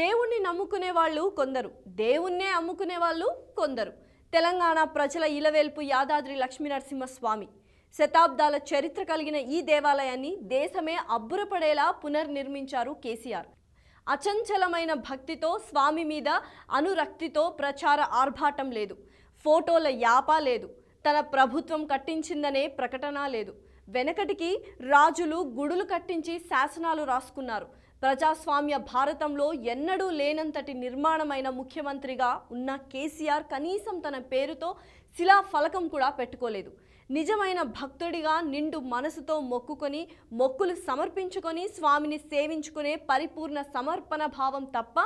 దేవుణ్ణి నమ్ముకునే వాళ్ళు కొందరు దేవుణ్ణే అమ్ముకునే వాళ్ళు కొందరు తెలంగాణ ప్రజల ఇలవేల్పు యాదాద్రి లక్ష్మీనరసింహస్వామి శతాబ్దాల చరిత్ర కలిగిన ఈ దేవాలయాన్ని దేశమే అబ్బురపడేలా పునర్నిర్మించారు కేసీఆర్ అచంచలమైన భక్తితో స్వామి మీద అనురక్తితో ప్రచార ఆర్భాటం లేదు ఫోటోల యాప లేదు తన ప్రభుత్వం కట్టించిందనే ప్రకటన లేదు వెనకటికి రాజులు గుడులు కట్టించి శాసనాలు రాసుకున్నారు ప్రజాస్వామ్య భారతంలో ఎన్నడూ లేనంతటి నిర్మాణమైన ముఖ్యమంత్రిగా ఉన్న కేసీఆర్ కనీసం తన పేరుతో శిలా ఫలకం కూడా పెట్టుకోలేదు నిజమైన భక్తుడిగా నిండు మనసుతో మొక్కుకొని మొక్కులు సమర్పించుకొని స్వామిని సేవించుకునే పరిపూర్ణ సమర్పణ భావం తప్ప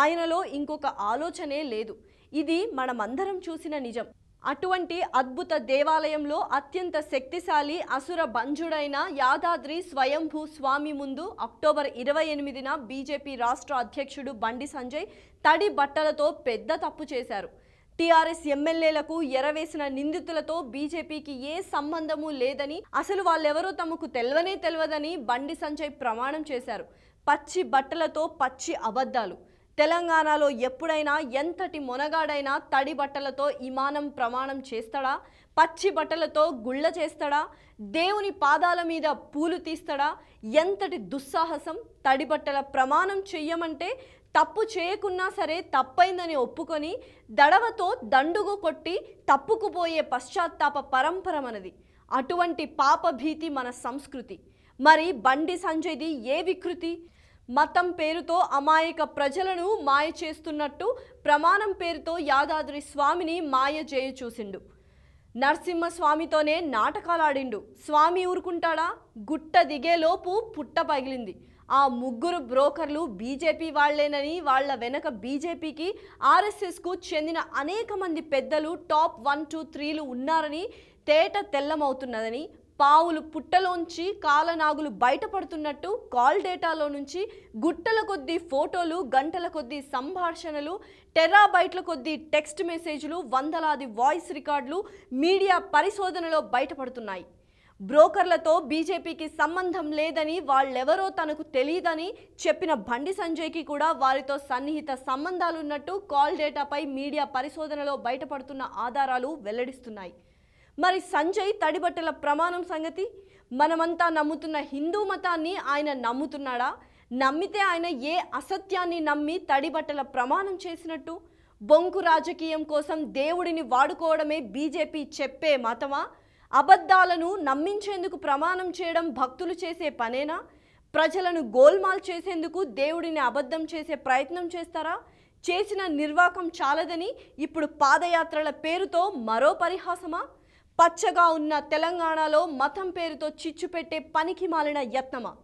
ఆయనలో ఇంకొక ఆలోచనే లేదు ఇది మనమందరం చూసిన నిజం అటువంటి అద్భుత దేవాలయంలో అత్యంత శక్తిశాలి అసుర బంజుడైన యాదాద్రి స్వయంభూ స్వామి ముందు అక్టోబర్ ఇరవై ఎనిమిదిన బీజేపీ రాష్ట్ర అధ్యక్షుడు బండి సంజయ్ తడి బట్టలతో పెద్ద తప్పు చేశారు టీఆర్ఎస్ ఎమ్మెల్యేలకు ఎరవేసిన నిందితులతో బీజేపీకి ఏ సంబంధము లేదని అసలు వాళ్ళెవరో తమకు తెలవనే తెలియదని బండి సంజయ్ ప్రమాణం చేశారు పచ్చి బట్టలతో పచ్చి అబద్ధాలు తెలంగాణలో ఎప్పుడైనా ఎంతటి మొనగాడైనా తడి బట్టలతో ఇమానం ప్రమాణం చేస్తాడా పచ్చి బట్టలతో గుళ్ళ చేస్తాడా దేవుని పాదాల మీద పూలు తీస్తాడా ఎంతటి దుస్సాహసం తడి బట్టల ప్రమాణం చెయ్యమంటే తప్పు చేయకున్నా సరే తప్పైందని ఒప్పుకొని దడవతో దండుగు కొట్టి తప్పుకుపోయే పశ్చాత్తాప పరంపర మనది అటువంటి పాపభీతి మన సంస్కృతి మరి బండి సంజయ్ది ఏ వికృతి మతం పేరుతో అమాయక ప్రజలను మాయ చేస్తున్నట్టు ప్రమాణం పేరుతో యాదాద్రి స్వామిని మాయ చేయ చూసిండు నరసింహస్వామితోనే నాటకాలాడిండు స్వామి ఊరుకుంటాడా గుట్ట దిగేలోపు పుట్ట పగిలింది ఆ ముగ్గురు బ్రోకర్లు బీజేపీ వాళ్లేనని వాళ్ళ వెనక బీజేపీకి ఆర్ఎస్ఎస్కు చెందిన అనేక మంది పెద్దలు టాప్ వన్ టూ త్రీలు ఉన్నారని తేట తెల్లమవుతున్నదని పావులు పుట్టలోంచి కాలనాగులు బయటపడుతున్నట్టు కాల్ డేటాలో నుంచి గుట్టల కొద్దీ ఫోటోలు గంటల కొద్దీ సంభాషణలు టెరాబైట్ల కొద్దీ టెక్స్ట్ మెసేజ్లు వందలాది వాయిస్ రికార్డులు మీడియా పరిశోధనలో బయటపడుతున్నాయి బ్రోకర్లతో బీజేపీకి సంబంధం లేదని వాళ్ళెవరో తనకు తెలియదని చెప్పిన బండి సంజయ్కి కూడా వారితో సన్నిహిత సంబంధాలున్నట్టు కాల్ డేటాపై మీడియా పరిశోధనలో బయటపడుతున్న ఆధారాలు వెల్లడిస్తున్నాయి మరి సంజయ్ తడిబట్టల ప్రమాణం సంగతి మనమంతా నమ్ముతున్న హిందూ మతాన్ని ఆయన నమ్ముతున్నాడా నమ్మితే ఆయన ఏ అసత్యాన్ని నమ్మి తడిబట్టల ప్రమాణం చేసినట్టు బొంకు రాజకీయం కోసం దేవుడిని వాడుకోవడమే బీజేపీ చెప్పే మతమా అబద్ధాలను నమ్మించేందుకు ప్రమాణం చేయడం భక్తులు చేసే పనేనా ప్రజలను గోల్మాల్ చేసేందుకు దేవుడిని అబద్ధం చేసే ప్రయత్నం చేస్తారా చేసిన నిర్వాకం చాలదని ఇప్పుడు పాదయాత్రల పేరుతో మరో పరిహాసమా పచ్చగా ఉన్న తెలంగాణలో మతం పేరుతో చిచ్చు పెట్టే పనికి మాలిన యత్నమా